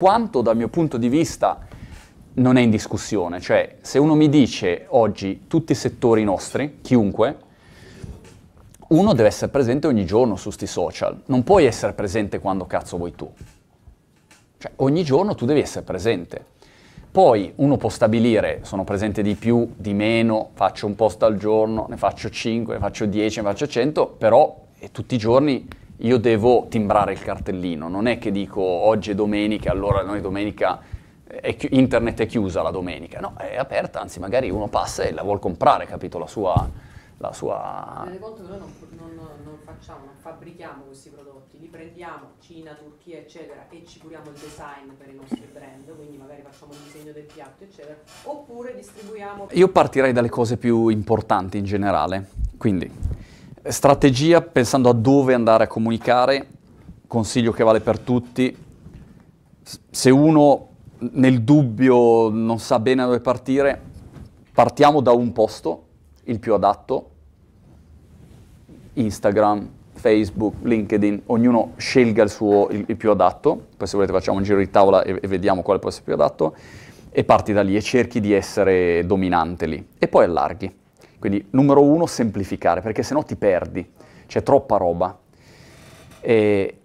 Quanto dal mio punto di vista non è in discussione, cioè se uno mi dice oggi tutti i settori nostri, chiunque, uno deve essere presente ogni giorno su sti social, non puoi essere presente quando cazzo vuoi tu. Cioè ogni giorno tu devi essere presente. Poi uno può stabilire, sono presente di più, di meno, faccio un post al giorno, ne faccio 5, ne faccio 10, ne faccio 100, però eh, tutti i giorni io devo timbrare il cartellino, non è che dico oggi è domenica, allora noi domenica è chi- internet è chiusa la domenica, no, è aperta, anzi magari uno passa e la vuol comprare, capito, la sua... La sua... Delle volte noi non, non, non, facciamo, non fabbrichiamo questi prodotti, li prendiamo, Cina, Turchia, eccetera, e ci curiamo il design per i nostri brand, quindi magari facciamo il disegno del piatto, eccetera, oppure distribuiamo... Io partirei dalle cose più importanti in generale, quindi Strategia, pensando a dove andare a comunicare, consiglio che vale per tutti. Se uno nel dubbio non sa bene da dove partire, partiamo da un posto, il più adatto, Instagram, Facebook, LinkedIn, ognuno scelga il suo il, il più adatto, poi se volete facciamo un giro di tavola e, e vediamo quale può essere più adatto, e parti da lì e cerchi di essere dominante lì, e poi allarghi. Quindi numero uno, semplificare, perché sennò ti perdi, c'è troppa roba. E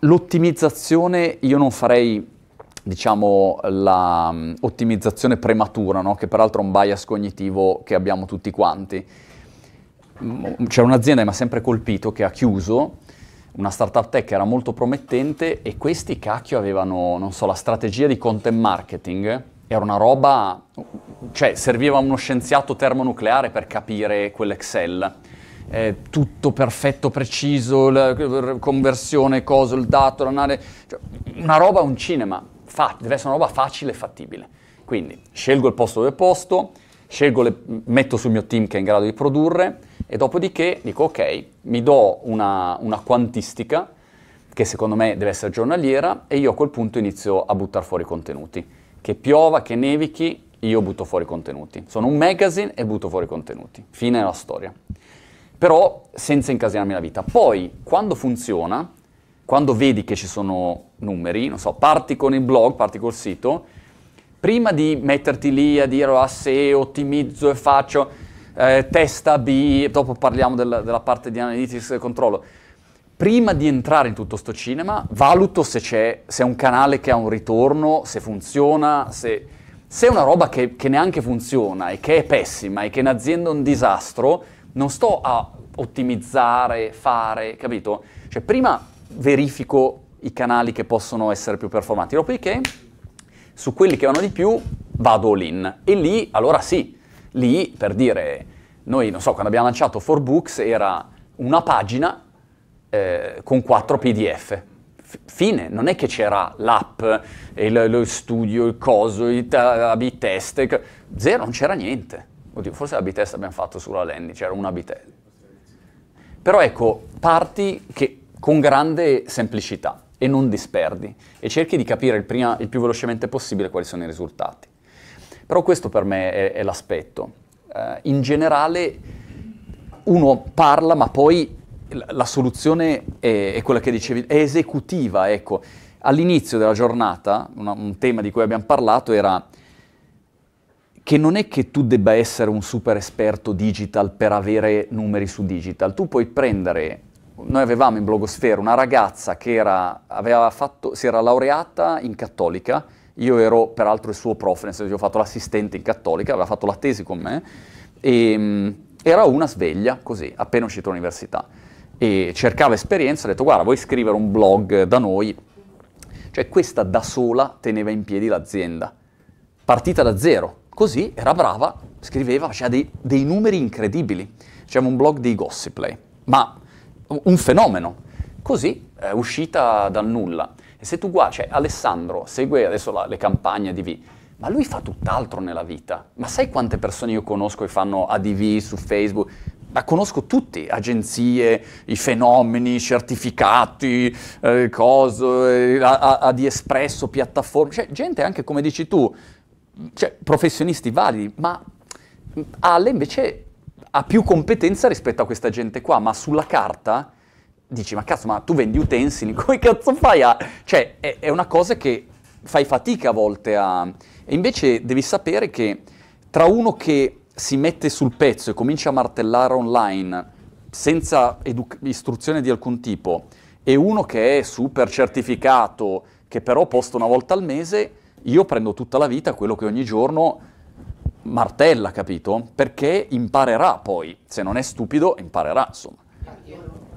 l'ottimizzazione, io non farei diciamo l'ottimizzazione mm, prematura, no? che peraltro è un bias cognitivo che abbiamo tutti quanti. Mm, c'è un'azienda che mi ha sempre colpito, che ha chiuso, una startup tech che era molto promettente e questi cacchio avevano, non so, la strategia di content marketing era una roba, cioè serviva uno scienziato termonucleare per capire quell'Excel. Eh, tutto perfetto, preciso, la conversione, coso, il dato, l'anale. cioè, una roba, un cinema, fa- deve essere una roba facile e fattibile. Quindi scelgo il posto dove posto, scelgo le, metto sul mio team che è in grado di produrre e dopodiché dico ok, mi do una, una quantistica che secondo me deve essere giornaliera e io a quel punto inizio a buttare fuori contenuti che piova, che nevichi, io butto fuori contenuti. Sono un magazine e butto fuori contenuti. Fine della storia. Però senza incasinarmi la vita. Poi, quando funziona, quando vedi che ci sono numeri, non so, parti con il blog, parti col sito, prima di metterti lì a dire ah se ottimizzo e faccio eh, testa B, dopo parliamo del, della parte di analytics e controllo, prima di entrare in tutto sto cinema, valuto se c'è, se è un canale che ha un ritorno, se funziona, se, se è una roba che, che, neanche funziona e che è pessima e che in azienda è un disastro, non sto a ottimizzare, fare, capito? Cioè prima verifico i canali che possono essere più performanti, dopodiché su quelli che vanno di più vado all'in. E lì, allora sì, lì per dire, noi non so, quando abbiamo lanciato 4Books era una pagina eh, con 4 PDF. fine, non è che c'era l'app, il, lo studio, il coso, il test, zero, non c'era niente. Oddio, forse la test abbiamo fatto sulla landing, c'era una test. Però ecco, parti che, con grande semplicità e non disperdi e cerchi di capire il, prima, il più velocemente possibile quali sono i risultati. Però questo per me è, è l'aspetto. Uh, in generale uno parla ma poi la soluzione è, è, quella che dicevi, è esecutiva, ecco. All'inizio della giornata, una, un tema di cui abbiamo parlato era che non è che tu debba essere un super esperto digital per avere numeri su digital, tu puoi prendere, noi avevamo in blogosfera una ragazza che era, fatto, si era laureata in cattolica, io ero peraltro il suo prof, nel senso che ho fatto l'assistente in cattolica, aveva fatto la tesi con me, e ehm, era una sveglia così, appena uscita dall'università e cercava esperienza, ha detto guarda vuoi scrivere un blog da noi? Cioè questa da sola teneva in piedi l'azienda, partita da zero, così era brava, scriveva, faceva dei, dei numeri incredibili, faceva un blog di Gossiplay, ma un fenomeno, così è uscita dal nulla. E se tu guardi, cioè Alessandro segue adesso la, le campagne ADV, ma lui fa tutt'altro nella vita. Ma sai quante persone io conosco che fanno ADV su Facebook? la conosco tutti, agenzie, i fenomeni, certificati, eh, cose, eh, AD Espresso, piattaforme, cioè gente anche come dici tu, cioè, professionisti validi, ma Ale invece ha più competenza rispetto a questa gente qua, ma sulla carta dici ma cazzo ma tu vendi utensili, come cazzo fai a... Cioè è, è una cosa che fai fatica a volte a... E invece devi sapere che tra uno che si mette sul pezzo e comincia a martellare online senza edu- istruzione di alcun tipo e uno che è super certificato, che però posta una volta al mese, io prendo tutta la vita quello che ogni giorno martella, capito? Perché imparerà poi, se non è stupido, imparerà, insomma.